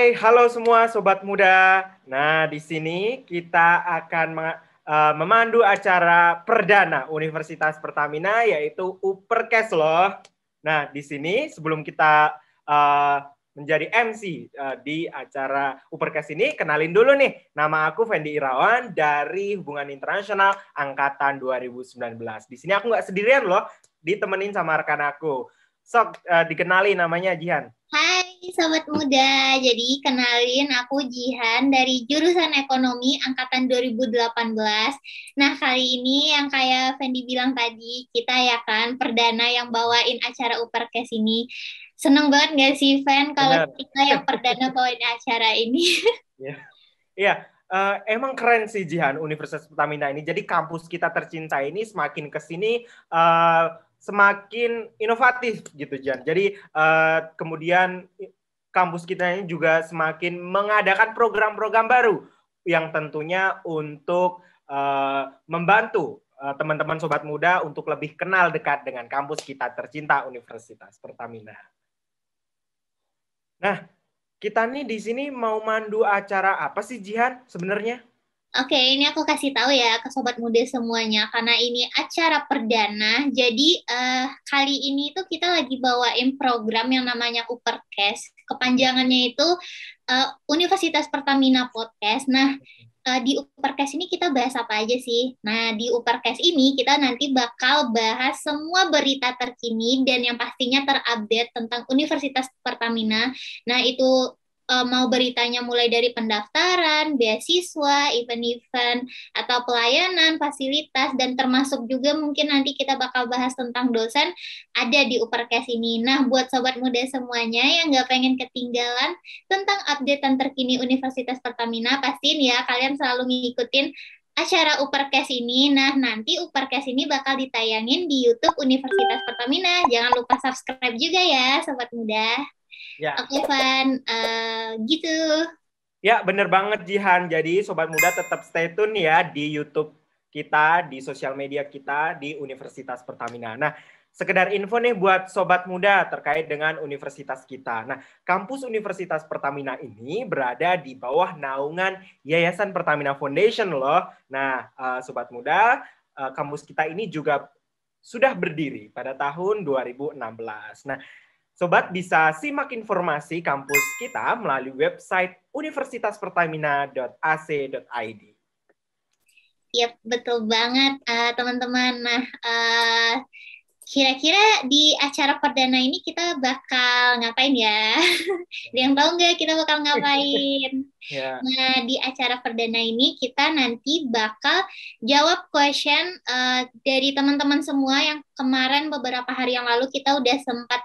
Hai, halo semua sobat muda. Nah, di sini kita akan eh, memandu acara perdana Universitas Pertamina yaitu Uppercase loh. Nah, di sini sebelum kita eh, menjadi MC eh, di acara Uppercase ini, kenalin dulu nih. Nama aku Fendi Irawan dari Hubungan Internasional Angkatan 2019. Di sini aku nggak sendirian loh, ditemenin sama rekan aku. Sok, uh, dikenali namanya Jihan. Hai Sobat Muda, jadi kenalin aku Jihan dari jurusan ekonomi angkatan 2018. Nah kali ini yang kayak Fendi bilang tadi, kita ya kan perdana yang bawain acara Uperkes ini. Seneng banget gak sih Fen kalau Benar. kita yang perdana bawain acara ini? Iya, yeah. Iya, uh, emang keren sih Jihan Universitas Pertamina ini. Jadi kampus kita tercinta ini semakin kesini... Uh, eh, semakin inovatif gitu Jan. Jadi uh, kemudian kampus kita ini juga semakin mengadakan program-program baru yang tentunya untuk uh, membantu teman eh, teman-teman sobat muda untuk lebih kenal dekat dengan kampus kita tercinta Universitas Pertamina. Nah, kita nih di sini mau mandu acara apa sih Jihan sebenarnya? Oke, ini aku kasih tahu ya ke sobat muda semuanya karena ini acara perdana. Jadi uh, kali ini tuh kita lagi bawain program yang namanya Upercast. Kepanjangannya itu uh, Universitas Pertamina Podcast. Nah, uh, di Upercast ini kita bahas apa aja sih? Nah, di Upercast ini kita nanti bakal bahas semua berita terkini dan yang pastinya terupdate tentang Universitas Pertamina. Nah, itu uh, mau beritanya mulai dari pendaftaran, beasiswa, event-event atau pelayanan, fasilitas dan termasuk juga mungkin nanti kita bakal bahas tentang dosen ada di Uppercase ini. Nah, buat sobat muda semuanya yang nggak pengen ketinggalan tentang update terkini Universitas Pertamina, pastiin ya kalian selalu ngikutin acara Uppercase ini. Nah, nanti Uppercase ini bakal ditayangin di YouTube Universitas Pertamina. Jangan lupa subscribe juga ya, sobat muda. Ya. Oke, Van. Uh, eh, gitu. Ya, bener banget Jihan. Jadi sobat muda tetap stay tune ya di YouTube kita, di sosial media kita, di Universitas Pertamina. Nah, sekedar info nih buat sobat muda terkait dengan universitas kita. Nah, kampus Universitas Pertamina ini berada di bawah naungan Yayasan Pertamina Foundation loh. Nah, uh, sobat muda, uh, kampus kita ini juga sudah berdiri pada tahun 2016. Nah, Sobat bisa simak informasi kampus kita melalui website universitaspertamina.ac.id. Yep, betul banget eh, teman-teman. Uh, nah, kira eh, kira-kira di acara perdana ini kita bakal ngapain ya? Ada yang tahu nggak kita bakal ngapain? yeah. Nah, di acara perdana ini kita nanti bakal jawab question uh, dari teman-teman semua yang kemarin beberapa hari yang lalu kita udah sempat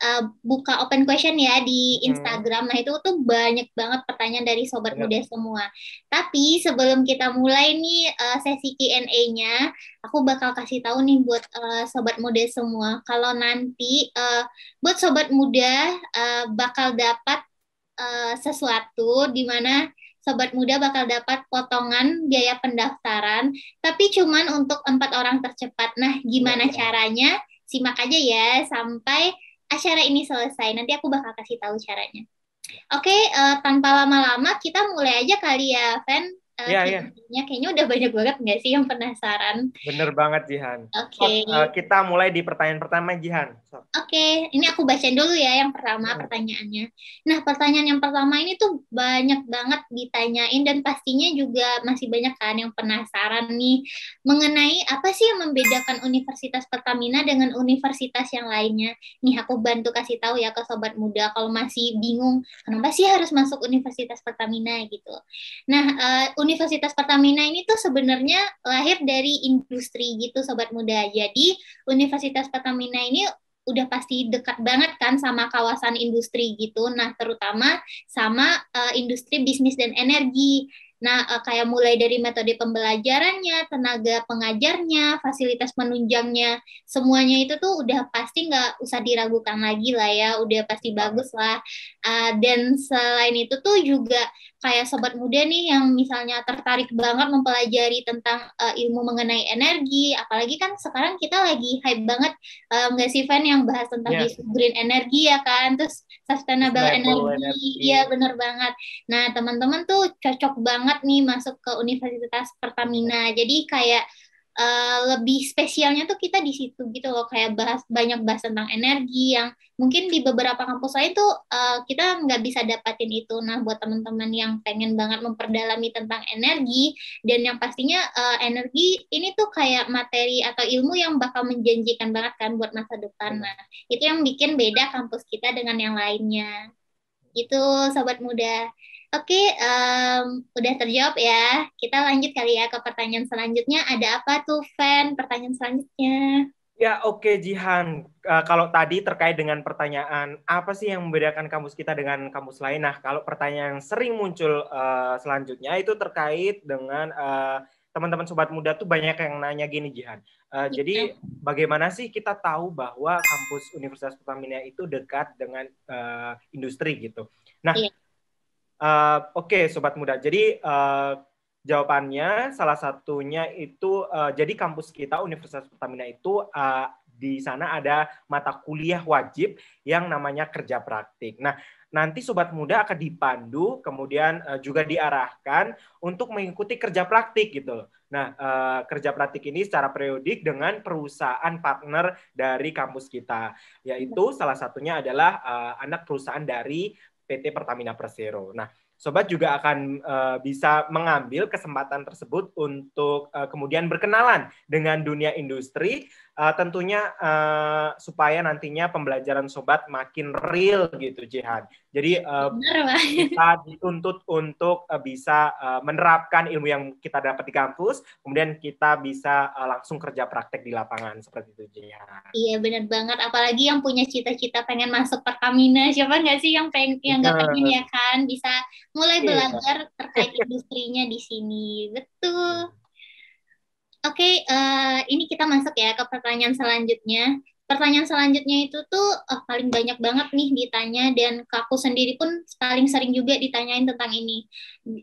uh, buka open question ya di hmm. Instagram. Hmm. Nah, itu tuh banyak banget pertanyaan dari sobat ya. muda semua. Tapi sebelum kita mulai nih uh, sesi Q&A-nya, aku bakal kasih tahu nih buat uh, sobat muda semua. Kalau nanti uh, buat sobat muda uh, bakal dapat uh, sesuatu di mana Sobat Muda bakal dapat potongan biaya pendaftaran, tapi cuman untuk empat orang tercepat. Nah, gimana iya. caranya? Simak aja ya sampai acara ini selesai. Nanti aku bakal kasih tahu caranya. Oke, okay, uh, eh, tanpa lama-lama kita mulai aja kali ya, Fen yeah, ya yeah. kayaknya udah banyak banget nggak sih yang penasaran? Bener banget Jihan. Oke. Okay. uh, eh, kita mulai di pertanyaan pertama Jihan. So. Oke, okay. ini aku bacain dulu ya yang pertama hmm. pertanyaannya. Nah pertanyaan yang pertama ini tuh banyak banget ditanyain dan pastinya juga masih banyak kan yang penasaran nih mengenai apa sih yang membedakan Universitas Pertamina dengan universitas yang lainnya. Nih aku bantu kasih tahu ya ke sobat muda kalau masih bingung kenapa sih harus masuk Universitas Pertamina gitu. Nah uh, Universitas Pertamina ini tuh sebenarnya lahir dari industri gitu sobat muda. Jadi Universitas Pertamina ini udah pasti dekat banget kan sama kawasan industri gitu. Nah, terutama sama uh, industri bisnis dan energi. Nah, eh, kayak mulai dari metode pembelajarannya, tenaga pengajarnya, fasilitas menunjangnya, semuanya itu tuh udah pasti nggak usah diragukan lagi lah ya, udah pasti bagus lah. Uh, dan selain itu tuh juga kayak sobat muda nih yang misalnya tertarik banget mempelajari tentang eh, ilmu mengenai energi, apalagi kan sekarang kita lagi hype banget eh, nggak uh, sih Van yang bahas tentang yeah. green energy ya kan, terus sustainable energy. energy. Iya, benar banget. Nah, teman-teman tuh cocok banget nih masuk ke Universitas Pertamina. Jadi kayak Eh, lebih spesialnya tuh kita di situ gitu loh kayak bahas banyak bahas tentang energi yang mungkin di beberapa kampus lain tuh uh, kita nggak bisa dapatin itu nah buat teman-teman yang pengen banget memperdalami tentang energi dan yang pastinya uh, energi ini tuh kayak materi atau ilmu yang bakal menjanjikan banget kan buat masa depan nah itu yang bikin beda kampus kita dengan yang lainnya itu sobat muda Oke, okay, um, udah terjawab ya. Kita lanjut kali ya ke pertanyaan selanjutnya. Ada apa tuh, Fan? Pertanyaan selanjutnya. Ya, oke, okay, Jihan. Uh, kalau tadi terkait dengan pertanyaan, apa sih yang membedakan kampus kita dengan kampus lain? Nah, kalau pertanyaan yang sering muncul uh, selanjutnya itu terkait dengan teman eh, teman-teman sobat muda tuh banyak yang nanya gini, Jihan. Uh, ya. Jadi, bagaimana sih kita tahu bahwa kampus Universitas Pertamina itu dekat dengan uh, industri gitu? Nah, iya Eh, oke, okay, sobat muda. Jadi uh, jawabannya salah satunya itu uh, jadi kampus kita Universitas Pertamina itu uh, di sana ada mata kuliah wajib yang namanya kerja praktik. Nah, nanti sobat muda akan dipandu kemudian uh, juga diarahkan untuk mengikuti kerja praktik gitu. Nah, uh, kerja praktik ini secara periodik dengan perusahaan partner dari kampus kita, yaitu salah satunya adalah uh, anak perusahaan dari PT Pertamina Persero. Nah, sobat juga akan uh, bisa mengambil kesempatan tersebut untuk uh, kemudian berkenalan dengan dunia industri uh, tentunya uh, supaya nantinya pembelajaran sobat makin real gitu Jihan. Jadi uh, Benar, kita dituntut untuk uh, bisa uh, menerapkan ilmu yang kita dapat di kampus, kemudian kita bisa uh, langsung kerja praktek di lapangan seperti itu Jihan. Iya benar banget, apalagi yang punya cita-cita pengen masuk Pertamina, siapa nggak sih yang pengen yang nggak pengen ya kan bisa mulai iya. belajar iya. terkait industrinya di sini, betul okay, uh, eh, ini kita masuk ya ke pertanyaan selanjutnya. Pertanyaan selanjutnya itu tuh uh, paling banyak banget nih ditanya dan aku sendiri pun paling sering juga ditanyain tentang ini.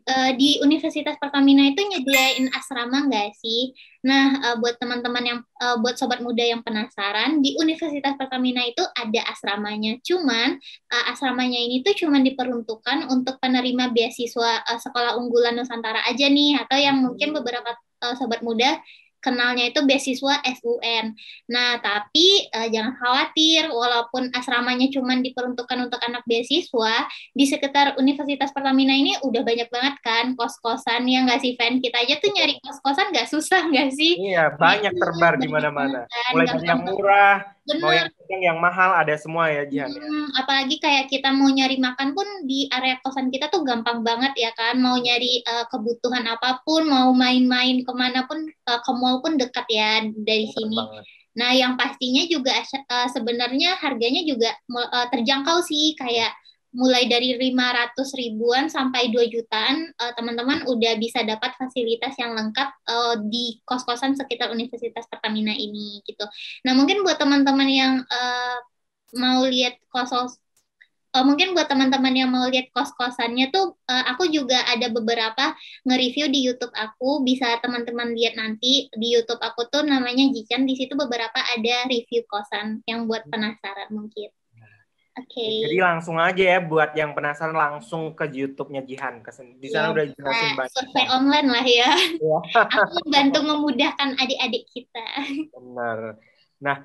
Uh, di Universitas Pertamina itu nyediain asrama nggak sih? Nah, uh, buat teman-teman yang uh, buat sobat muda yang penasaran, di Universitas Pertamina itu ada asramanya. Cuman uh, asramanya ini tuh cuman diperuntukkan untuk penerima beasiswa uh, sekolah unggulan Nusantara aja nih atau yang mungkin hmm. beberapa uh, sobat muda kenalnya itu beasiswa FUN. Nah, tapi uh, jangan khawatir, walaupun asramanya cuma diperuntukkan untuk anak beasiswa, di sekitar Universitas Pertamina ini udah banyak banget kan kos-kosan yang nggak sih, fan Kita aja tuh nyari kos-kosan nggak susah nggak sih? Iya, banyak iya, terbar di mana-mana. Mulai dari yang murah, Bener. mau yang yang mahal ada semua ya Jihan ya. hmm, ya. apalagi kayak kita mau nyari makan pun di area kosan kita tuh gampang banget ya kan mau nyari uh, kebutuhan apapun mau main-main kemana pun uh, ke mall pun dekat ya dari Bener sini banget. nah yang pastinya juga uh, sebenarnya harganya juga uh, terjangkau sih kayak mulai dari 500 ribuan sampai 2 jutaan eh, teman-teman uh, udah bisa dapat fasilitas yang lengkap uh, di kos-kosan sekitar Universitas Pertamina ini gitu. Nah, mungkin buat teman-teman yang uh, mau lihat kos-kos uh, mungkin buat teman-teman yang mau lihat kos-kosannya tuh uh, aku juga ada beberapa nge-review di YouTube aku bisa teman-teman lihat nanti di YouTube aku tuh namanya Jican di situ beberapa ada review kosan yang buat penasaran mungkin. Okay. Jadi langsung aja ya buat yang penasaran langsung ke YouTube-nya Jihan. Di sana yeah. udah jelasin banyak. Survei online lah ya. Iya. Aku bantu memudahkan adik-adik kita. Benar. Nah,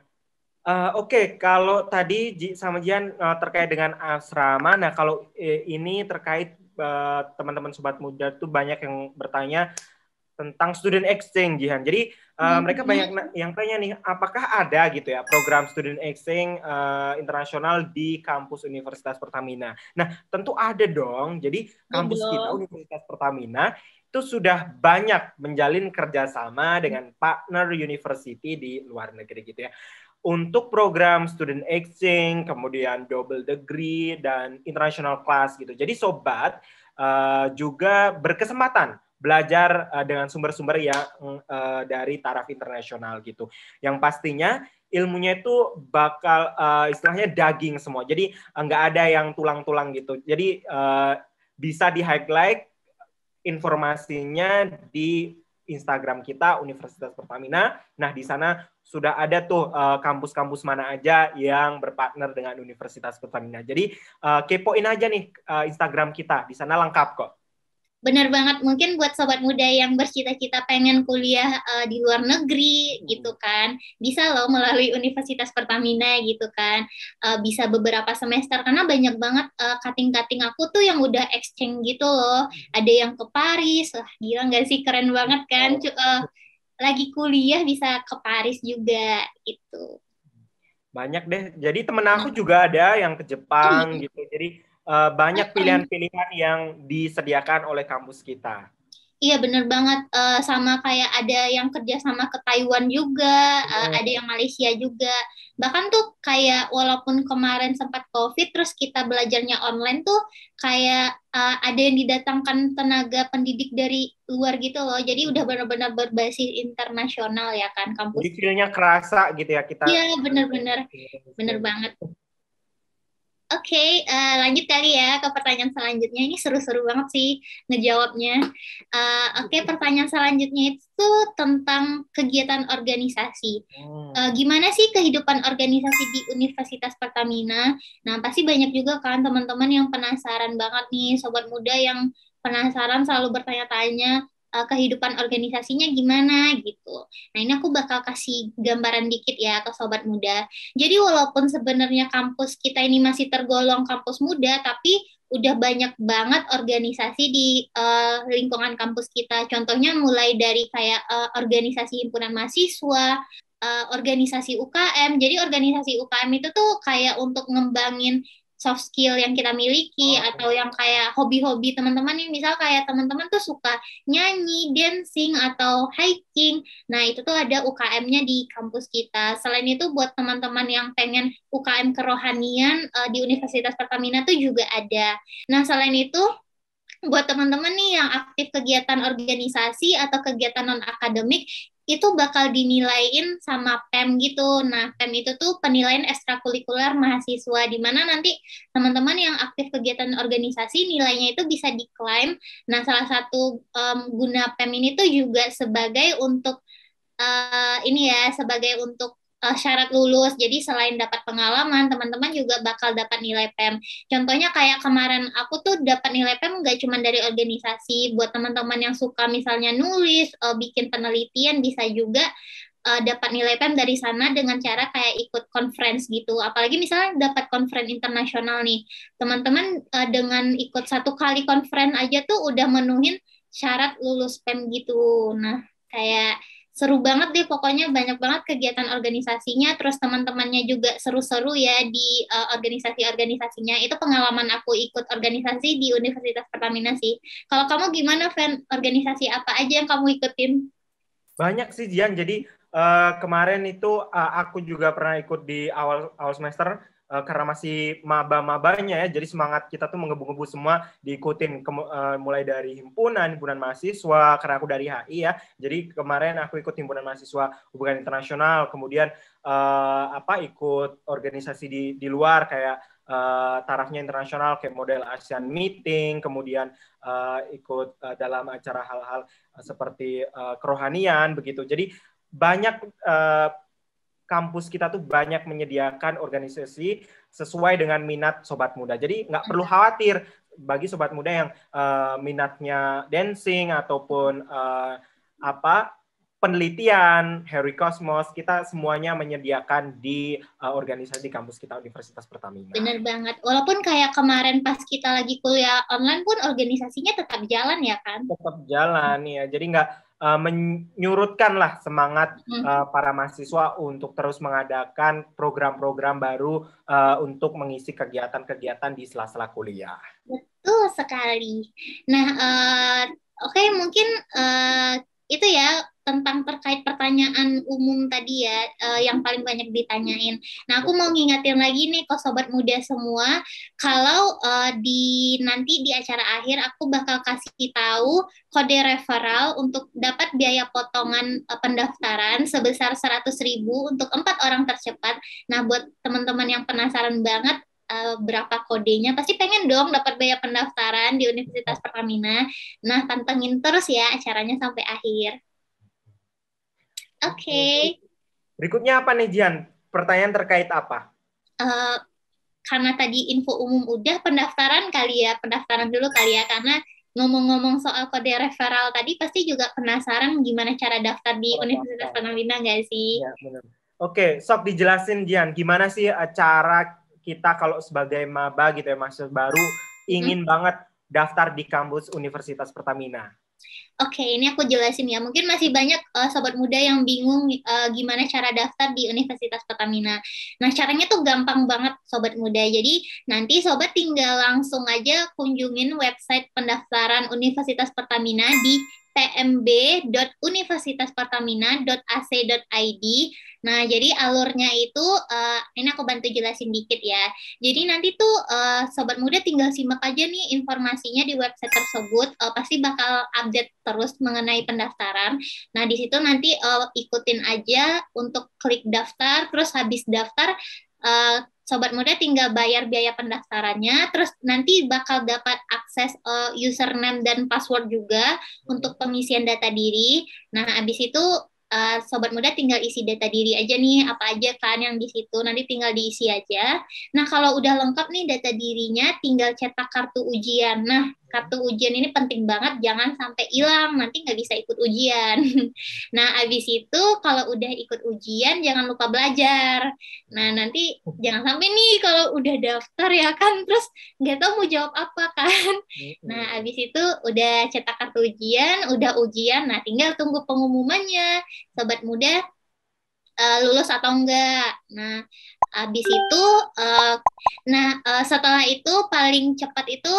uh, oke okay. kalau tadi sama Jihan uh, terkait dengan asrama, nah kalau uh, ini terkait teman-teman uh, sobat muda tuh banyak yang bertanya tentang student exchange Jihan. Jadi Uh, mereka banyak yang tanya nih, apakah ada gitu ya program student exchange uh, internasional di kampus Universitas Pertamina? Nah, tentu ada dong. Jadi kampus kita Universitas Pertamina itu sudah banyak menjalin kerjasama dengan partner university di luar negeri gitu ya. Untuk program student exchange, kemudian double degree dan international class gitu. Jadi sobat uh, juga berkesempatan belajar uh, dengan sumber-sumber yang uh, mm, eh, dari taraf internasional gitu. Yang pastinya ilmunya itu bakal uh, istilahnya daging semua. Jadi nggak uh, ada yang tulang-tulang gitu. Jadi uh, bisa di highlight informasinya di Instagram kita Universitas Pertamina. Nah di sana sudah ada tuh kampus-kampus uh, mana aja yang berpartner dengan Universitas Pertamina. Jadi uh, kepoin aja nih uh, Instagram kita. Di sana lengkap kok benar banget mungkin buat sobat muda yang bercita-cita pengen kuliah uh, di luar negeri hmm. gitu kan bisa loh melalui Universitas Pertamina gitu kan uh, bisa beberapa semester karena banyak banget uh, kating-kating aku tuh yang udah exchange gitu loh hmm. ada yang ke Paris lah gila nggak sih keren banget kan C uh, oh. lagi kuliah bisa ke Paris juga gitu banyak deh jadi temen aku nah. juga ada yang ke Jepang oh, iya. gitu jadi uh, banyak pilihan-pilihan yang disediakan oleh kampus kita. Iya benar banget uh, sama kayak ada yang kerja sama ke Taiwan juga, uh, ada yang Malaysia juga. Bahkan tuh kayak walaupun kemarin sempat COVID, terus kita belajarnya online tuh kayak uh, ada yang didatangkan tenaga pendidik dari luar gitu loh. Jadi hmm. udah benar-benar berbasis internasional ya kan kampus. Jadi feel kerasa gitu ya kita. Iya benar-benar, benar banget. Oke, okay, uh, eh, lanjut kali ya ke pertanyaan selanjutnya. Ini seru-seru banget sih ngejawabnya. Uh, Oke, okay, pertanyaan selanjutnya itu tentang kegiatan organisasi. Uh, gimana sih kehidupan organisasi di Universitas Pertamina? Nah, pasti banyak juga kan teman-teman yang penasaran banget nih, sobat muda yang penasaran selalu bertanya-tanya uh, kehidupan organisasinya gimana gitu. Nah ini aku bakal kasih gambaran dikit ya ke sobat muda. Jadi walaupun sebenarnya kampus kita ini masih tergolong kampus muda, tapi udah banyak banget organisasi di uh, lingkungan kampus kita. Contohnya mulai dari kayak uh, organisasi himpunan mahasiswa, uh, organisasi UKM. Jadi organisasi UKM itu tuh kayak untuk ngembangin soft skill yang kita miliki oh. atau yang kayak hobi-hobi teman-teman nih misal kayak teman-teman tuh suka nyanyi, dancing atau hiking. Nah, itu tuh ada UKM-nya di kampus kita. Selain itu buat teman-teman yang pengen UKM kerohanian uh, di Universitas Pertamina tuh juga ada. Nah, selain itu buat teman-teman nih yang aktif kegiatan organisasi atau kegiatan non akademik itu bakal dinilaiin sama PEM gitu. Nah, PEM itu tuh penilaian ekstrakurikuler mahasiswa di mana nanti teman-teman yang aktif kegiatan organisasi nilainya itu bisa diklaim. Nah, salah satu um, guna PEM ini tuh juga sebagai untuk uh, ini ya, sebagai untuk uh, syarat lulus. Jadi selain dapat pengalaman, teman-teman juga bakal dapat nilai PEM. Contohnya kayak kemarin aku tuh dapat nilai PEM nggak cuma dari organisasi, buat teman-teman yang suka misalnya nulis, uh, bikin penelitian bisa juga uh, dapat nilai PEM dari sana dengan cara kayak ikut conference gitu. Apalagi misalnya dapat conference internasional nih, teman-teman uh, dengan ikut satu kali conference aja tuh udah menuhin syarat lulus PEM gitu. Nah, kayak seru banget deh pokoknya banyak banget kegiatan organisasinya terus teman-temannya juga seru-seru ya di uh, organisasi-organisasinya itu pengalaman aku ikut organisasi di Universitas Pertamina sih kalau kamu gimana fan organisasi apa aja yang kamu ikutin banyak sih Jian jadi uh, kemarin itu uh, aku juga pernah ikut di awal awal semester Eh, karena masih maba-mabanya ya, jadi semangat kita tuh menggebu-gebu semua diikutin ke, uh, eh, mulai dari himpunan, himpunan mahasiswa, karena aku dari HI ya, jadi kemarin aku ikut himpunan mahasiswa hubungan internasional, kemudian uh, apa ikut organisasi di di luar kayak uh, tarafnya internasional kayak model ASEAN meeting, kemudian uh, ikut uh, dalam acara hal-hal seperti uh, kerohanian begitu, jadi banyak uh, kampus kita tuh banyak menyediakan organisasi sesuai dengan minat sobat muda. Jadi nggak perlu hmm. khawatir bagi sobat muda yang uh, minatnya dancing ataupun uh, apa penelitian Harry Cosmos kita semuanya menyediakan di uh, organisasi di kampus kita Universitas Pertamina. Benar banget. Walaupun kayak kemarin pas kita lagi kuliah online pun organisasinya tetap jalan ya kan? Tetap jalan ya. Jadi nggak uh, menyurutkanlah semangat uh, para mahasiswa untuk terus mengadakan program-program baru uh, untuk mengisi kegiatan-kegiatan di sela-sela kuliah. Betul sekali. Nah, uh, oke okay, mungkin uh, itu ya tentang terkait pertanyaan umum tadi ya uh, yang paling banyak ditanyain. Nah, aku mau ngingetin lagi nih ke sobat muda semua, kalau uh, di nanti di acara akhir aku bakal kasih tahu kode referral untuk dapat biaya potongan uh, pendaftaran sebesar ribu untuk empat orang tercepat. Nah, buat teman-teman yang penasaran banget berapa kodenya pasti pengen dong dapat biaya pendaftaran di Universitas Pertamina. Nah, tantengin terus ya acaranya sampai akhir. Oke. Okay. Berikutnya apa nih Jian? Pertanyaan terkait apa? Uh, karena tadi info umum udah pendaftaran kali ya, pendaftaran dulu kali ya karena ngomong-ngomong soal kode referral tadi pasti juga penasaran gimana cara daftar di oh, Universitas oh, nggak sih? Ya, Oke, okay, sok dijelasin Jian, gimana sih eh, cara kita kalau sebagai maba gitu ya, mahasiswa baru ingin hmm. banget daftar di kampus Universitas Pertamina? Oke, ini aku jelasin ya. Mungkin masih banyak uh, sobat muda yang bingung uh, gimana cara daftar di Universitas Pertamina. Nah, caranya tuh gampang banget sobat muda. Jadi, nanti sobat tinggal langsung aja kunjungin website pendaftaran Universitas Pertamina di tmb.universitaspertamina.ac.id. Nah, jadi alurnya itu uh, ini aku bantu jelasin dikit ya. Jadi nanti tuh uh, sobat muda tinggal simak aja nih informasinya di website tersebut. Uh, pasti bakal update terus mengenai pendaftaran. Nah, di situ nanti uh, ikutin aja untuk klik daftar, terus habis daftar uh, sobat muda tinggal bayar biaya pendaftarannya terus nanti bakal dapat akses uh, username dan password juga untuk pengisian data diri nah habis itu uh, sobat muda tinggal isi data diri aja nih apa aja kan yang di situ nanti tinggal diisi aja nah kalau udah lengkap nih data dirinya tinggal cetak kartu ujian nah kartu ujian ini penting banget jangan sampai hilang nanti nggak bisa ikut ujian nah abis itu kalau udah ikut ujian jangan lupa belajar nah nanti jangan sampai nih kalau udah daftar ya kan terus nggak tahu mau jawab apa kan nah abis itu udah cetak kartu ujian udah ujian nah tinggal tunggu pengumumannya sobat muda uh, lulus atau enggak nah Habis itu, uh, nah uh, setelah itu paling cepat itu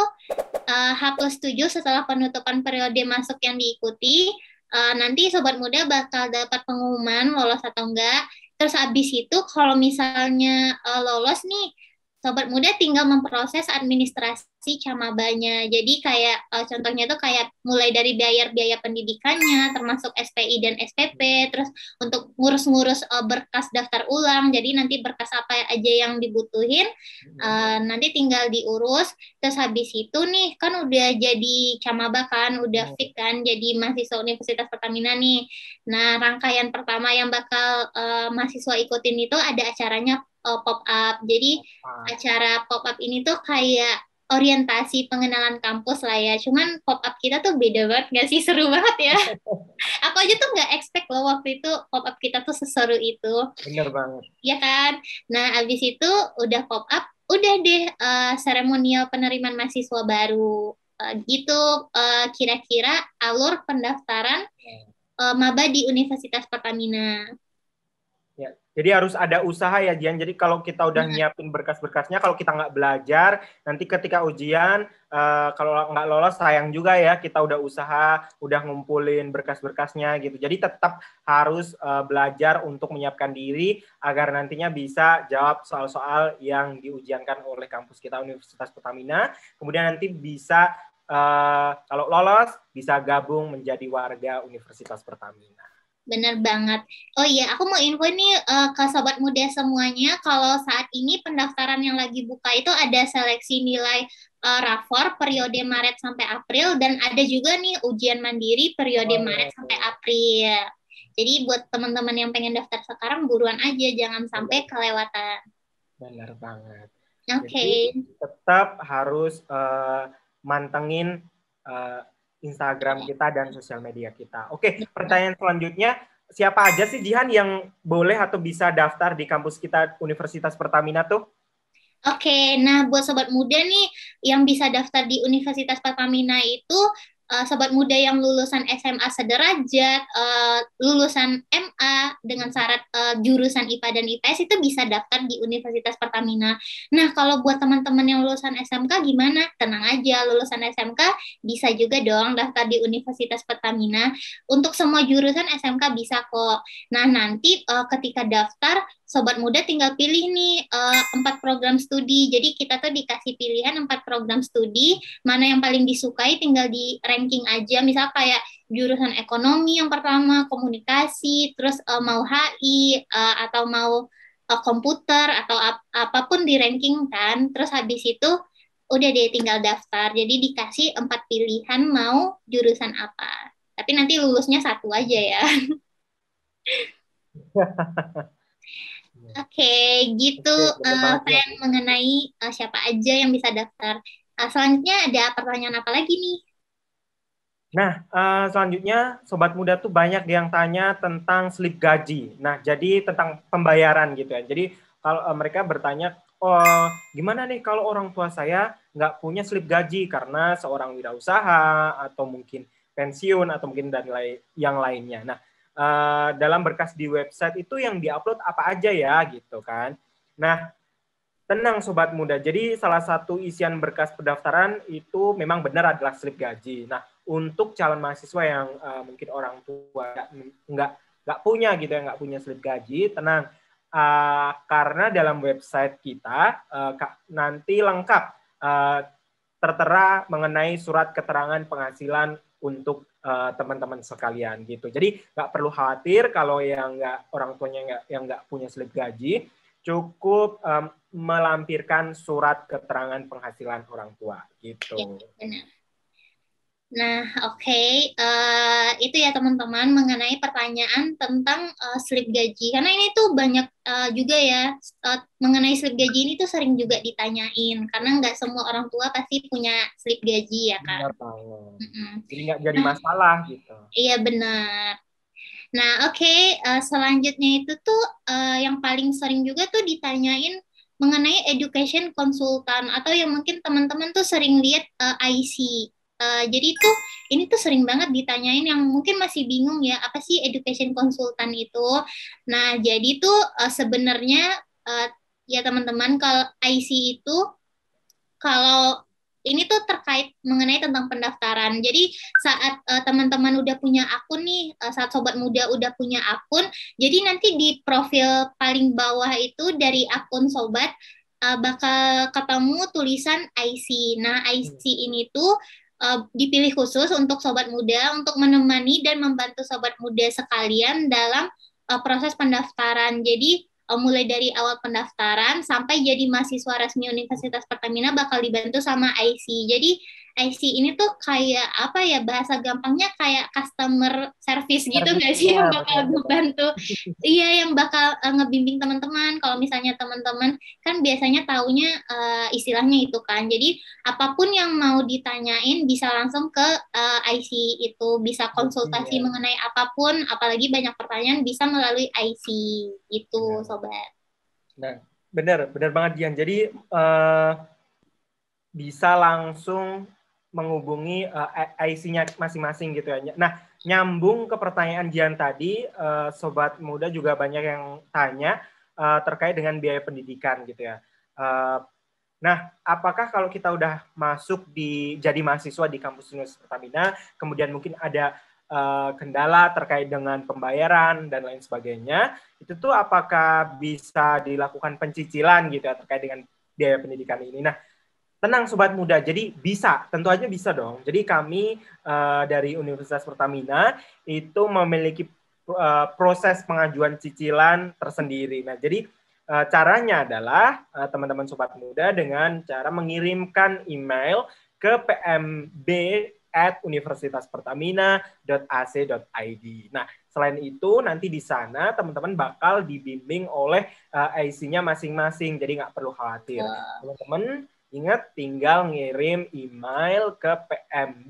uh, H plus 7 setelah penutupan periode masuk yang diikuti, uh, nanti Sobat Muda bakal dapat pengumuman lolos atau enggak. Terus habis itu kalau misalnya uh, lolos nih, Sobat Muda tinggal memproses administrasi sih camabanya. Jadi kayak uh, contohnya tuh kayak mulai dari biaya-biaya pendidikannya termasuk SPI dan SPP, terus untuk ngurus-ngurus uh, berkas daftar ulang. Jadi nanti berkas apa aja yang dibutuhin uh, nanti tinggal diurus. Terus habis itu nih kan udah jadi camaba kan, udah hmm. fit kan jadi mahasiswa Universitas Pertamina nih. Nah, rangkaian pertama yang bakal uh, mahasiswa ikutin itu ada acaranya uh, pop up. Jadi pop up. acara pop up ini tuh kayak orientasi pengenalan kampus lah ya. Cuman pop up kita tuh beda banget gak sih? Seru banget ya. Aku aja tuh nggak expect loh waktu itu pop up kita tuh seseru itu. Bener banget. Iya kan? Nah, abis itu udah pop up, udah deh uh, seremonial penerimaan mahasiswa baru. Uh, gitu uh, kira-kira alur pendaftaran uh, maba di Universitas Pertamina. Jadi harus ada usaha ya Jian. Jadi kalau kita udah nyiapin berkas-berkasnya, kalau kita nggak belajar, nanti ketika ujian uh, kalau nggak lolos sayang juga ya. Kita udah usaha, udah ngumpulin berkas-berkasnya gitu. Jadi tetap harus uh, belajar untuk menyiapkan diri agar nantinya bisa jawab soal-soal yang diujiankan oleh kampus kita Universitas Pertamina. Kemudian nanti bisa uh, kalau lolos bisa gabung menjadi warga Universitas Pertamina benar banget. Oh iya, aku mau info nih uh, eh, ke sobat muda semuanya, kalau saat ini pendaftaran yang lagi buka itu ada seleksi nilai uh, eh, RAFOR periode Maret sampai April dan ada juga nih ujian mandiri periode oh, Maret sampai April. Jadi buat teman-teman yang pengen daftar sekarang buruan aja, jangan sampai kelewatan. benar banget. Oke. Okay. tetap harus uh, mantengin uh, Instagram iya. kita dan sosial media kita. Oke, pertanyaan selanjutnya, siapa aja sih Jihan yang boleh atau bisa daftar di kampus kita Universitas Pertamina tuh? Oke, nah buat sobat muda nih yang bisa daftar di Universitas Pertamina itu uh, sobat muda yang lulusan SMA sederajat, uh, lulusan MA dengan syarat uh, jurusan IPA dan IPS itu bisa daftar di Universitas Pertamina. Nah, kalau buat teman-teman yang lulusan SMK gimana? Tenang aja, lulusan SMK bisa juga dong daftar di Universitas Pertamina. Untuk semua jurusan SMK bisa kok. Nah, nanti uh, ketika daftar sobat muda tinggal pilih nih empat program studi. Jadi kita tuh dikasih pilihan empat program studi, mana yang paling disukai tinggal di rank ranking aja misal kayak jurusan ekonomi yang pertama komunikasi terus uh, mau HI uh, eh, atau mau uh, komputer atau ap apapun di ranking kan terus habis itu udah dia tinggal daftar jadi dikasih empat pilihan mau jurusan apa tapi nanti lulusnya satu aja ya Oke, okay, gitu Oke, uh, mengenai uh, siapa aja yang bisa daftar. Uh, selanjutnya ada pertanyaan apa lagi nih? Nah, uh, selanjutnya sobat muda tuh banyak yang tanya tentang slip gaji. Nah, jadi tentang pembayaran gitu ya. Jadi kalau uh, mereka bertanya, oh gimana nih kalau orang tua saya nggak punya slip gaji karena seorang wirausaha atau mungkin pensiun atau mungkin dan lain yang lainnya. Nah, uh, dalam berkas di website itu yang diupload apa aja ya gitu kan. Nah, Tenang sobat muda. Jadi salah satu isian berkas pendaftaran itu memang benar adalah slip gaji. Nah, untuk calon mahasiswa yang uh, mungkin orang tua nggak nggak punya gitu ya nggak punya slip gaji tenang uh, karena dalam website kita uh, nanti lengkap uh, tertera mengenai surat keterangan penghasilan untuk teman-teman uh, sekalian gitu jadi nggak perlu khawatir kalau yang nggak orang tuanya nggak yang nggak punya slip gaji cukup um, melampirkan surat keterangan penghasilan orang tua gitu. Iya, Nah, oke, okay. uh, eh, itu ya teman-teman mengenai pertanyaan tentang uh, slip gaji. Karena ini tuh banyak uh, juga ya uh, mengenai slip gaji ini tuh sering juga ditanyain. Karena nggak semua orang tua pasti punya slip gaji ya kan. Benar banget. Jadi nggak jadi nah masalah gitu. Iya benar. Nah, oke, okay. uh, selanjutnya itu tuh uh, yang paling sering juga tuh ditanyain mengenai education konsultan atau yang mungkin teman-teman tuh sering lihat uh, IC. Eh, jadi itu ini tuh sering banget ditanyain yang mungkin masih bingung ya apa sih education konsultan itu. Nah jadi tuh uh, sebenarnya uh, ya teman-teman kalau IC itu kalau ini tuh terkait mengenai tentang pendaftaran. Jadi saat uh, teman-teman udah punya akun nih, uh, saat sobat muda udah punya akun, jadi nanti di profil paling bawah itu dari akun sobat uh, bakal ketemu tulisan IC. Nah, IC ini tuh uh, dipilih khusus untuk sobat muda untuk menemani dan membantu sobat muda sekalian dalam uh, proses pendaftaran. Jadi uh, mulai dari awal pendaftaran sampai jadi mahasiswa resmi Universitas Pertamina bakal dibantu sama IC. Jadi IC ini tuh kayak apa ya bahasa gampangnya kayak customer service gitu nggak sih iya, yang bakal membantu iya yang bakal uh, ngebimbing teman-teman kalau misalnya teman-teman kan biasanya taunya uh, istilahnya itu kan jadi apapun yang mau ditanyain bisa langsung ke uh, eh, IC itu bisa konsultasi yeah. mengenai apapun apalagi banyak pertanyaan bisa melalui IC itu yeah. sobat nah benar benar banget Dian jadi uh, bisa langsung menghubungi uh, eh, IC-nya masing-masing gitu ya. Nah, nyambung ke pertanyaan Jian tadi, uh, sobat muda juga banyak yang tanya uh, terkait dengan biaya pendidikan gitu ya. Uh, nah, apakah kalau kita udah masuk di jadi mahasiswa di kampus Universitas Pertamina, kemudian mungkin ada kendala terkait dengan pembayaran dan lain sebagainya, itu tuh apakah bisa dilakukan pencicilan gitu ya terkait dengan biaya pendidikan ini? Nah, Tenang sobat muda, jadi bisa, tentu aja bisa dong. Jadi kami uh, dari Universitas Pertamina itu memiliki uh, proses pengajuan cicilan tersendiri. Nah, jadi uh, caranya adalah uh, teman-teman sobat muda dengan cara mengirimkan email ke PMB at universitaspertamina.ac.id. Nah, selain itu nanti di sana teman-teman bakal dibimbing oleh uh, IC-nya masing-masing, jadi nggak perlu khawatir. Teman-teman Ingat, tinggal ngirim email ke pmb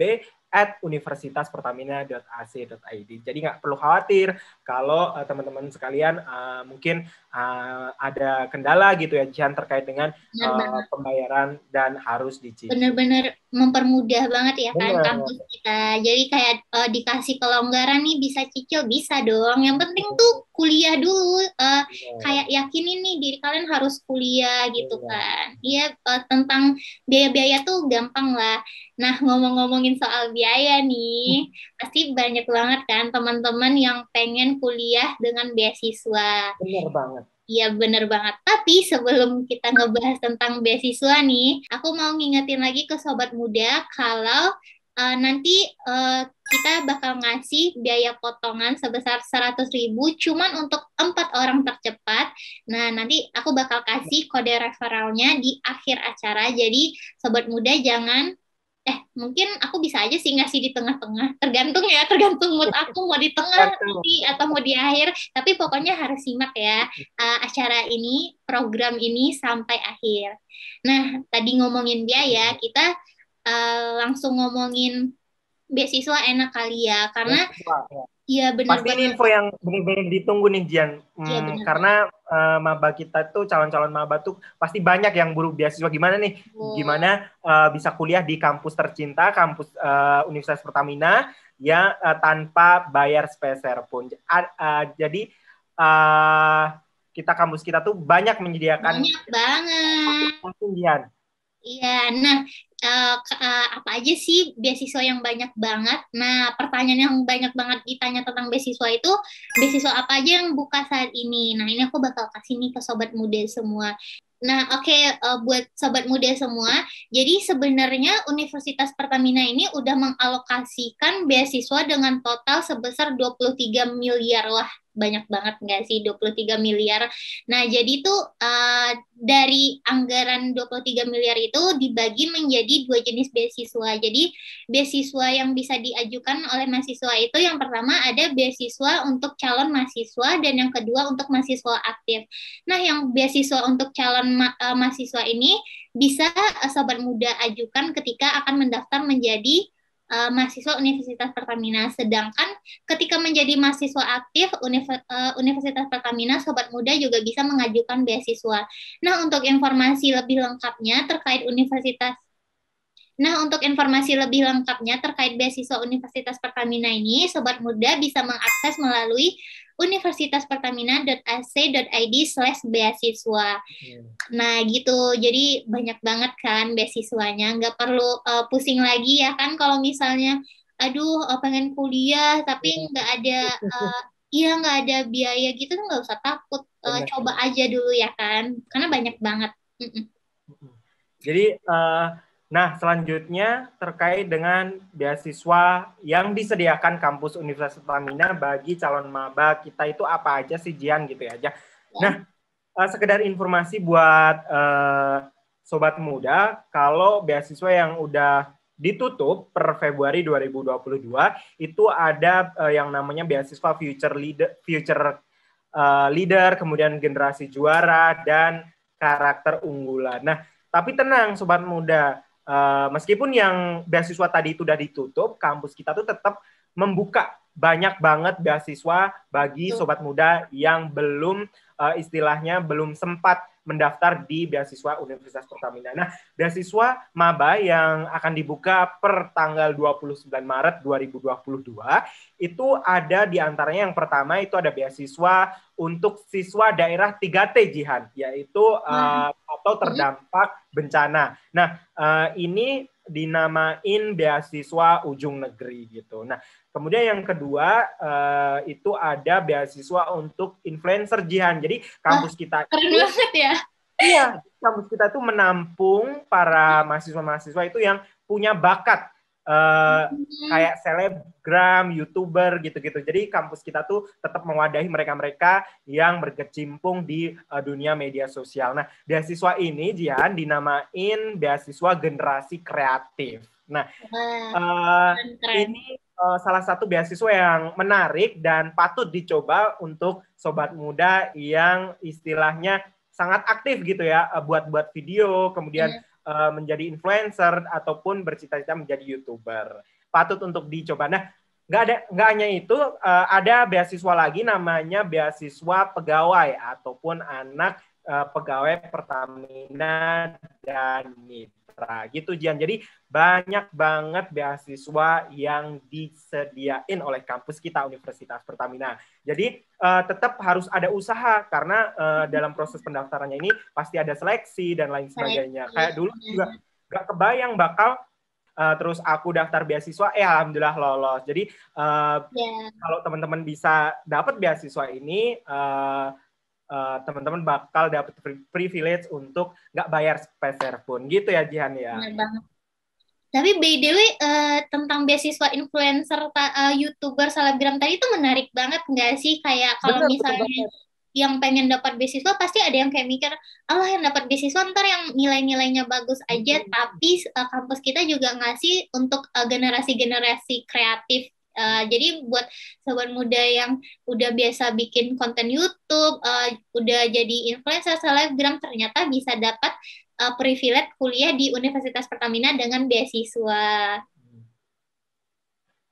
at universitaspertamina.ac.id. Jadi nggak perlu khawatir kalau eh, teman-teman uh, sekalian uh, mungkin uh, ada kendala gitu ya Jihan terkait dengan uh, pembayaran dan harus dicicil. Benar-benar mempermudah banget ya Bener. kan kampus kita. Jadi kayak uh, dikasih kelonggaran nih bisa cicil bisa dong. Yang penting tuh kuliah dulu. Uh, kayak yakinin nih diri kalian harus kuliah gitu Bener. kan. Iya uh, tentang biaya-biaya tuh gampang lah. Nah ngomong-ngomongin soal biaya nih, pasti banyak banget kan teman-teman yang pengen kuliah dengan beasiswa. Benar banget. Iya bener banget. Tapi sebelum kita ngebahas tentang beasiswa nih, aku mau ngingetin lagi ke sobat muda kalau uh, nanti uh, kita bakal ngasih biaya potongan sebesar 100 ribu cuman untuk empat orang tercepat. Nah, nanti aku bakal kasih kode referralnya di akhir acara. Jadi, sobat muda jangan eh mungkin aku bisa aja sih ngasih di tengah-tengah tergantung ya tergantung mood aku mau di tengah nanti atau mau di akhir tapi pokoknya harus simak ya uh, acara ini program ini sampai akhir nah tadi ngomongin biaya kita uh, langsung ngomongin beasiswa enak kali ya karena ya. Iya benar. Pasti ini info yang benar-benar ditunggu nih Jian. Hmm, ya, bener. karena uh, maba kita tuh calon-calon maba tuh pasti banyak yang buruk beasiswa gimana nih? Gimana uh, bisa kuliah di kampus tercinta, kampus uh, Universitas Pertamina ya uh, tanpa bayar speser pun. Uh, uh, jadi uh, kita kampus kita tuh banyak menyediakan banyak banget. Jian. Iya, iya, nah uh, apa aja sih beasiswa yang banyak banget? Nah, pertanyaan yang banyak banget ditanya tentang beasiswa itu, beasiswa apa aja yang buka saat ini? Nah, ini aku bakal kasih nih ke sobat muda semua. Nah, oke okay, uh, eh, buat sobat muda semua. Jadi sebenarnya Universitas Pertamina ini udah mengalokasikan beasiswa dengan total sebesar 23 miliar lah banyak banget nggak sih 23 miliar. Nah, jadi itu uh, eh, dari anggaran 23 miliar itu dibagi menjadi dua jenis beasiswa. Jadi beasiswa yang bisa diajukan oleh mahasiswa itu yang pertama ada beasiswa untuk calon mahasiswa dan yang kedua untuk mahasiswa aktif. Nah, yang beasiswa untuk calon ma uh, mahasiswa ini bisa uh, sobat muda ajukan ketika akan mendaftar menjadi uh, mahasiswa Universitas Pertamina. Sedangkan ketika menjadi mahasiswa aktif eh, Universitas Pertamina, sobat muda juga bisa mengajukan beasiswa. Nah, untuk informasi lebih lengkapnya terkait universitas Nah, untuk informasi lebih lengkapnya terkait beasiswa Universitas Pertamina ini, sobat muda bisa mengakses melalui universitaspertamina.ac.id slash beasiswa. Hmm. Nah gitu, jadi banyak banget kan beasiswanya, nggak perlu uh, pusing lagi ya kan kalau misalnya, aduh eh, pengen kuliah tapi hmm. nggak ada, uh, iya nggak ada biaya gitu nggak usah takut, uh, coba aja dulu ya kan, karena banyak banget. Hmm. Jadi uh, Nah, selanjutnya terkait dengan beasiswa yang disediakan kampus Universitas Pertamina bagi calon maba kita itu apa aja sih Jian gitu aja. Ya, nah, eh, sekedar informasi buat eh, sobat muda, kalau beasiswa yang udah ditutup per Februari 2022 itu ada eh, yang namanya beasiswa future leader future eh, leader, kemudian generasi juara dan karakter unggulan. Nah, tapi tenang sobat muda, Uh, meskipun yang beasiswa tadi itu sudah ditutup, kampus kita tuh tetap membuka banyak banget beasiswa bagi sobat muda yang belum uh, istilahnya belum sempat mendaftar di beasiswa Universitas Pertamina. Nah, beasiswa maba yang akan dibuka per tanggal 29 Maret 2022 itu ada di antaranya yang pertama itu ada beasiswa untuk siswa daerah 3T Jihan, yaitu hmm. uh, atau terdampak bencana. Nah, uh, ini dinamain beasiswa ujung negeri gitu. Nah, kemudian yang kedua uh, itu ada beasiswa untuk influencer Jihan. Jadi kampus kita keren banget ya. Iya, kampus kita tuh menampung para mahasiswa-mahasiswa itu yang punya bakat uh, kayak selebgram, youtuber gitu-gitu. Jadi kampus kita tuh tetap mewadahi mereka-mereka yang berkecimpung di uh, dunia media sosial. Nah, beasiswa ini Jian dinamain beasiswa generasi kreatif. Nah, uh, ini uh, salah satu beasiswa yang menarik dan patut dicoba untuk sobat muda yang istilahnya sangat aktif gitu ya buat-buat video kemudian yeah uh, menjadi influencer ataupun bercita-cita menjadi youtuber. Patut untuk dicoba. Nah, nggak ada nggak hanya itu, uh, ada beasiswa lagi namanya beasiswa pegawai ataupun anak Eh, pegawai Pertamina dan Mitra gitu Jian. Jadi banyak banget beasiswa yang disediain oleh kampus kita Universitas Pertamina. Jadi uh, tetap harus ada usaha karena uh, dalam proses pendaftarannya ini pasti ada seleksi dan lain sebagainya. Kayak dulu juga nggak kebayang bakal uh, terus aku daftar beasiswa eh alhamdulillah lolos jadi uh, yeah. kalau teman-teman bisa dapat beasiswa ini uh, teman eh, teman-teman bakal dapat privilege untuk nggak bayar speser pun gitu ya Jihan ya. Tapi by the way uh, tentang beasiswa influencer uh, youtuber selebgram tadi itu menarik banget nggak sih kayak kalau misalnya betul yang pengen dapat beasiswa pasti ada yang kayak mikir Allah yang dapat beasiswa ntar yang nilai-nilainya bagus aja tapi uh, kampus kita juga ngasih untuk generasi generasi-generasi kreatif Eh, jadi buat sobat muda yang udah biasa bikin konten YouTube, uh, udah jadi influencer, selebgram ternyata bisa dapat uh, privilege kuliah di Universitas Pertamina dengan beasiswa.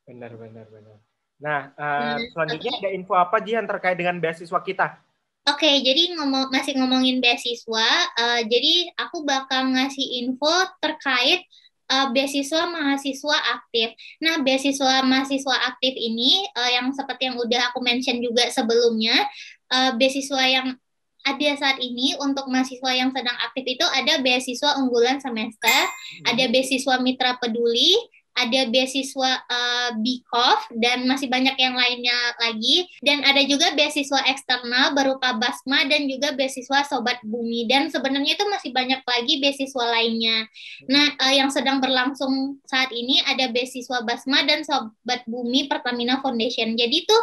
Benar, benar, benar. Nah, uh, hmm, selanjutnya okay. ada info apa yang terkait dengan beasiswa kita? Oke, okay, jadi ngomong masih ngomongin beasiswa, uh, jadi aku bakal ngasih info terkait uh, beasiswa mahasiswa aktif. Nah, beasiswa mahasiswa aktif ini uh, yang seperti yang udah aku mention juga sebelumnya, uh, beasiswa yang ada saat ini untuk mahasiswa yang sedang aktif itu ada beasiswa unggulan semester, ada hmm. beasiswa mitra peduli, ada beasiswa uh, dan masih banyak yang lainnya lagi dan ada juga beasiswa eksternal berupa BASMA dan juga beasiswa Sobat Bumi dan sebenarnya itu masih banyak lagi beasiswa lainnya. Nah, uh, yang sedang berlangsung saat ini ada beasiswa BASMA dan Sobat Bumi Pertamina Foundation. Jadi itu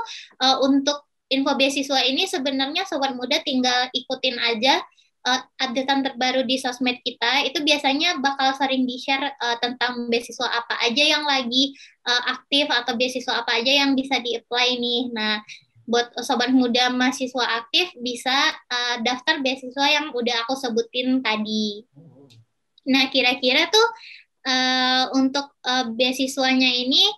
uh, eh, untuk info beasiswa ini sebenarnya sobat muda tinggal ikutin aja uh, updatean terbaru di sosmed kita itu biasanya bakal sering di-share uh, tentang beasiswa apa aja yang lagi uh, aktif atau beasiswa apa aja yang bisa di-apply nih. Nah, buat sobat muda mahasiswa aktif bisa uh, daftar beasiswa yang udah aku sebutin tadi. Nah, kira-kira tuh uh, untuk uh, beasiswanya ini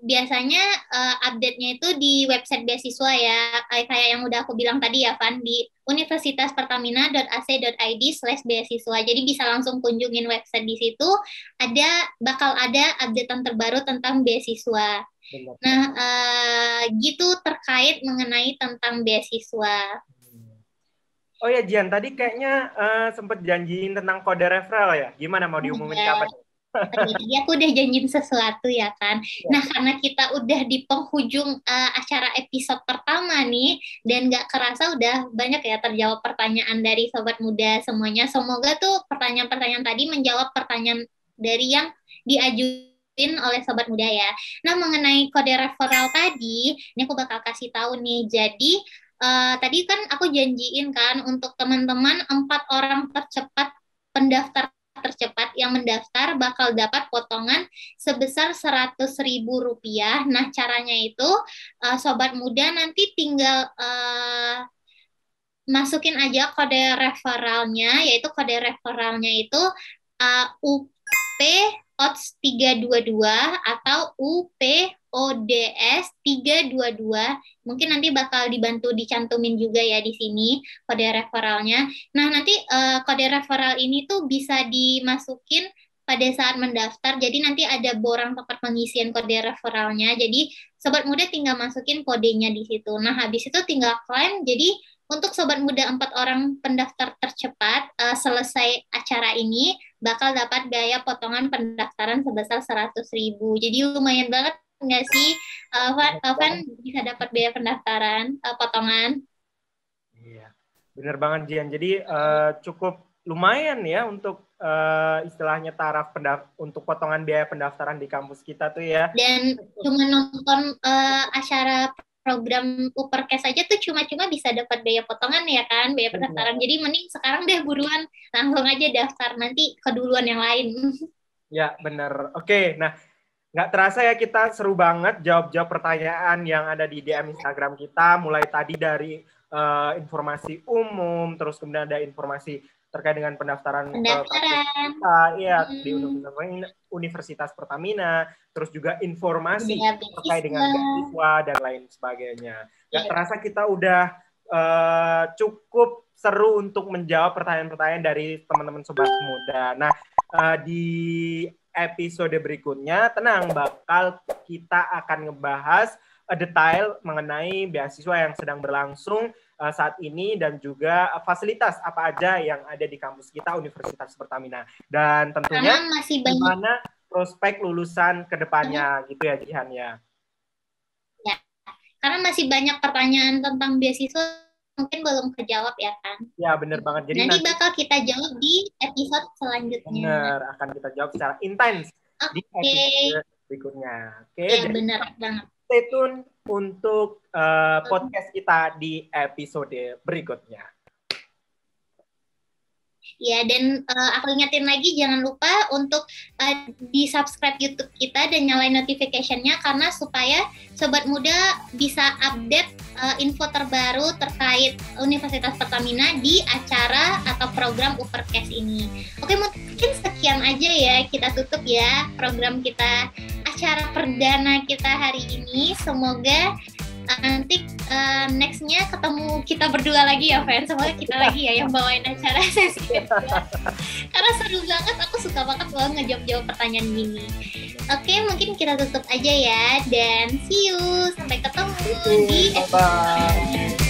biasanya uh, update-nya itu di website beasiswa ya, kayak yang udah aku bilang tadi ya, Van, di universitaspertamina.ac.id slash beasiswa. Jadi bisa langsung kunjungin website di situ, ada bakal ada update terbaru tentang beasiswa. Benar. Nah, uh, gitu terkait mengenai tentang beasiswa. Oh ya, Jian, tadi kayaknya uh, eh, sempat janjiin tentang kode referral ya. Gimana mau diumumin ya. kapan? Jadi aku udah janjiin sesuatu ya kan. Ya. Nah karena kita udah di penghujung uh, acara episode pertama nih dan gak kerasa udah banyak ya terjawab pertanyaan dari sobat muda semuanya. Semoga tuh pertanyaan-pertanyaan tadi menjawab pertanyaan dari yang diajuin oleh sobat muda ya. Nah mengenai kode referral tadi, ini aku bakal kasih tahu nih. Jadi uh, tadi kan aku janjiin kan untuk teman-teman empat orang tercepat pendaftar tercepat yang mendaftar bakal dapat potongan sebesar seratus ribu rupiah. Nah, caranya itu uh, sobat muda nanti tinggal uh, masukin aja kode referralnya yaitu kode referralnya itu uh, eh, UP OTS 322 atau UPODS 322. Mungkin nanti bakal dibantu dicantumin juga ya di sini kode referralnya. Nah, nanti uh, kode referral ini tuh bisa dimasukin pada saat mendaftar. Jadi nanti ada borang tempat pengisian kode referralnya. Jadi sobat muda tinggal masukin kodenya di situ. Nah, habis itu tinggal klaim. Jadi untuk sobat muda empat orang pendaftar tercepat uh, selesai acara ini bakal dapat biaya potongan pendaftaran sebesar seratus ribu. Jadi lumayan banget nggak sih, uh, Van, eh, bisa dapat biaya pendaftaran uh, potongan? Iya, benar banget Jian. Jadi uh, cukup lumayan ya untuk uh, istilahnya taraf untuk potongan biaya pendaftaran di kampus kita tuh ya. Dan cuma nonton uh, acara program Uperkes aja tuh cuma-cuma bisa dapat biaya potongan ya kan, biaya pendaftaran. Jadi mending sekarang deh buruan langsung aja daftar nanti keduluan yang lain. Ya benar. Oke, nah nggak terasa ya kita seru banget jawab-jawab pertanyaan yang ada di DM Instagram kita. Mulai tadi dari uh, informasi umum, terus kemudian ada informasi terkait dengan pendaftaran pendaftaran Uh, ya hmm. di Universitas Pertamina, terus juga informasi ya, terkait dengan beasiswa dan lain sebagainya. Gak iya. terasa kita udah uh, cukup seru untuk menjawab pertanyaan-pertanyaan dari teman-teman sobat muda. Nah uh, di episode berikutnya tenang bakal kita akan ngebahas eh, detail mengenai beasiswa yang sedang berlangsung Eh, saat ini dan juga fasilitas apa aja yang ada di kampus kita Universitas Pertamina dan tentunya masih banyak. gimana prospek lulusan kedepannya hmm. gitu ya Jihan ya. Ya, karena masih banyak pertanyaan tentang beasiswa mungkin belum kejawab ya kan? Ya benar banget. Jadi nanti, nanti bakal kita jawab di episode selanjutnya. Benar, akan kita jawab secara intens okay. di episode berikutnya. Oke. Okay, ya benar banget. Stay tune untuk uh, podcast kita di episode berikutnya. Ya, dan uh, aku ingetin lagi jangan lupa untuk uh, eh, di subscribe YouTube kita dan nyalain notification-nya karena supaya sobat muda bisa update uh, info terbaru terkait Universitas Pertamina di acara atau program Upercast ini. Oke, mungkin sekian aja ya kita tutup ya program kita acara perdana kita hari ini. Semoga eh, nanti uh, nextnya ketemu kita berdua lagi ya, fans Semoga kita lagi ya yang bawain acara sesi Karena seru banget, aku suka banget loh ngejawab-jawab pertanyaan gini. Oke, mungkin kita tutup aja ya. Dan see you, sampai ketemu Itu, di episode. Bye.